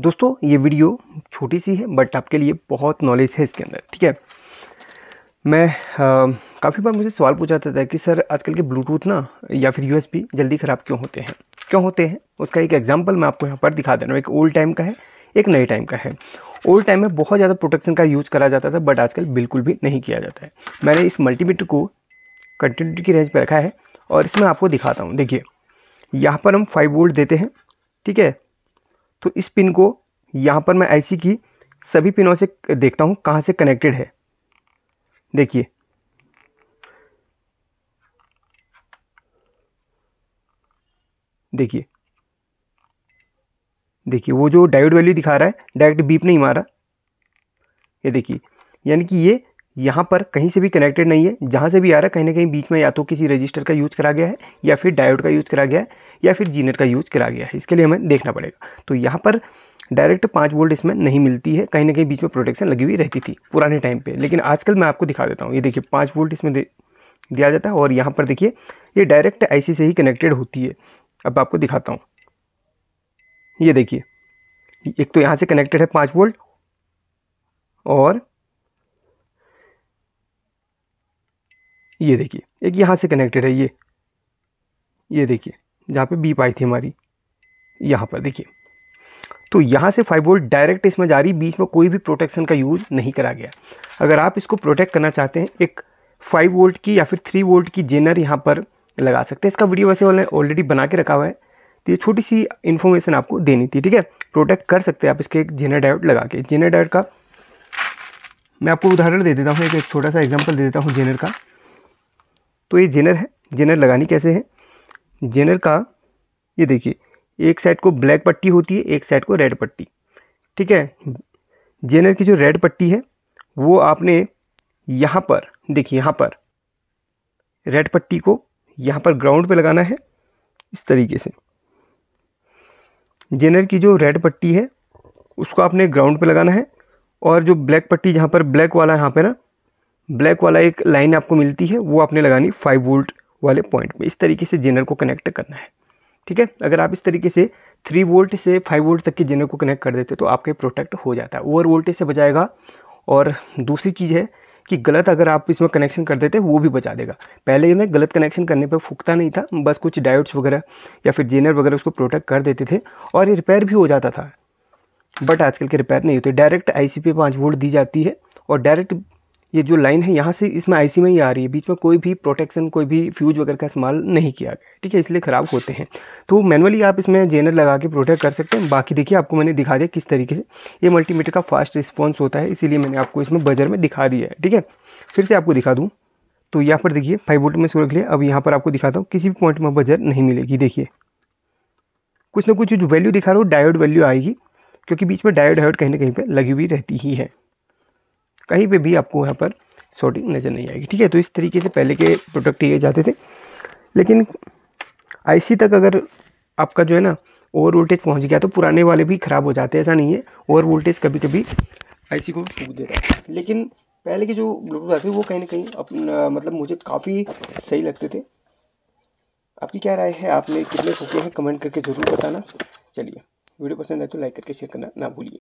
दोस्तों ये वीडियो छोटी सी है बट आपके लिए बहुत नॉलेज है इसके अंदर ठीक है मैं काफ़ी बार मुझे सवाल पूछा जाता था कि सर आजकल के ब्लूटूथ ना या फिर यू जल्दी ख़राब क्यों होते हैं क्यों होते हैं उसका एक एग्जाम्पल मैं आपको यहाँ पर दिखा दे रहा हूँ एक ओल्ड टाइम का है एक नए टाइम का है ओल्ड टाइम में बहुत ज़्यादा प्रोटेक्शन का यूज़ करा जाता था बट आजकल बिल्कुल भी नहीं किया जाता है मैंने इस मल्टीमीटर को कंटिन्यूटी की रेंज पर रखा है और इसमें आपको दिखाता हूँ देखिए यहाँ पर हम फाइव वोल्ट देते हैं ठीक है तो इस पिन को यहाँ पर मैं आईसी की सभी पिनों से देखता हूँ कहाँ से कनेक्टेड है देखिए देखिए देखिए वो जो डायोड वैल्यू दिखा रहा है डायरेक्ट बीप नहीं मारा ये देखिए यानी कि ये यहाँ पर कहीं से भी कनेक्टेड नहीं है जहाँ से भी आ रहा है कहीं ना कहीं बीच में या तो किसी रजिस्टर का यूज़ करा गया है या फिर डायोड का यूज़ करा गया है या फिर जीनर का यूज़ करा गया है इसके लिए हमें देखना पड़ेगा तो यहाँ पर डायरेक्ट पाँच वोल्ट इसमें नहीं मिलती है कहीं ना कहीं बीच में प्रोटेक्शन लगी हुई रहती थी पुराने टाइम पर लेकिन आजकल मैं आपको दिखा देता हूँ ये देखिए पाँच वोल्ट इसमें दिया जाता है और यहाँ पर देखिए ये डायरेक्ट आई से ही कनेक्टेड होती है अब आपको दिखाता हूँ ये देखिए एक तो यहाँ से कनेक्टेड है पाँच वोल्ट और ये देखिए एक यहाँ से कनेक्टेड है ये ये देखिए जहाँ पे बीप आई थी हमारी यहाँ पर देखिए तो यहाँ से फाइव वोल्ट डायरेक्ट इसमें जा रही बीच में कोई भी प्रोटेक्शन का यूज़ नहीं करा गया अगर आप इसको प्रोटेक्ट करना चाहते हैं एक फाइव वोल्ट की या फिर थ्री वोल्ट की जेनर यहाँ पर लगा सकते हैं इसका वीडियो वैसे वाले ऑलरेडी बना के रखा हुआ है तो ये छोटी सी इन्फॉर्मेशन आपको देनी थी ठीक है प्रोटेक्ट कर सकते हैं आप इसके एक जेनर डायोड लगा के जेनर डायोड का मैं आपको उदाहरण दे देता हूँ एक छोटा सा एग्जाम्पल दे देता हूँ जेनर का तो ये जेनर है जेनर लगानी कैसे है जेनर का ये देखिए एक साइड को ब्लैक पट्टी होती है एक साइड को रेड पट्टी ठीक है जेनर की जो रेड पट्टी है वो आपने यहाँ पर देखिए यहाँ पर रेड पट्टी को यहाँ पर ग्राउंड पे लगाना है इस तरीके से जेनर की जो रेड पट्टी है उसको आपने ग्राउंड पे लगाना है और जो ब्लैक पट्टी जहाँ पर ब्लैक वाला है यहाँ पर ना ब्लैक वाला एक लाइन आपको मिलती है वो आपने लगानी फाइव वोल्ट वाले पॉइंट पे इस तरीके से जेनर को कनेक्ट करना है ठीक है अगर आप इस तरीके से थ्री वोल्ट से फाइव वोल्ट तक के जेनर को कनेक्ट कर देते तो आपके प्रोटेक्ट हो जाता है ओवर वोल्टेज से बचाएगा और दूसरी चीज़ है कि गलत अगर आप इसमें कनेक्शन कर देते वो भी बचा देगा पहले ना गलत कनेक्शन करने पर फूकता नहीं था बस कुछ डायोड्स वगैरह या फिर जेनर वगैरह उसको प्रोटेक्ट कर देते थे और ये रिपेयर भी हो जाता था बट आजकल के रिपेयर नहीं होते डायरेक्ट आई सी पे पाँच वोल्ट दी जाती है और डायरेक्ट ये जो लाइन है यहाँ से इसमें आईसी में ही आ रही है बीच में कोई भी प्रोटेक्शन कोई भी फ्यूज वगैरह का इस्तेमाल नहीं किया गया ठीक है इसलिए ख़राब होते हैं तो मैनुअली आप इसमें जेनर लगा के प्रोटेक्ट कर सकते हैं बाकी देखिए आपको मैंने दिखा दिया किस तरीके से ये मल्टीमीटर का फास्ट रिस्पॉन्स होता है इसीलिए मैंने आपको इसमें बजर में दिखा दिया है ठीक है फिर से आपको दिखा दूँ तो यहाँ पर देखिए फाइव वोल्ट में सुरख लिया अब यहाँ पर आपको दिखाता हूँ किसी भी पॉइंट में बजर नहीं मिलेगी देखिए कुछ ना कुछ जो वैल्यू दिखा रहा हूँ डायोड वैल्यू आएगी क्योंकि बीच में डायोड हायोड कहीं ना कहीं पर लगी हुई रहती ही है कहीं पे भी आपको यहाँ पर शॉर्टिंग नज़र नहीं आएगी ठीक है तो इस तरीके से पहले के प्रोडक्ट ये जाते थे लेकिन आईसी तक अगर आपका जो है ना ओवर वोल्टेज पहुँच गया तो पुराने वाले भी ख़राब हो जाते हैं ऐसा नहीं है ओवर वोल्टेज कभी कभी आई को टूट देता है लेकिन पहले के जो ब्लूटूथ आते थे वो कहीं ना कहीं अपना मतलब मुझे काफ़ी सही लगते थे आपकी क्या राय है आपने कितने सोचे हैं कमेंट करके ज़रूर बताना चलिए वीडियो पसंद आए तो लाइक करके शेयर करना ना भूलिए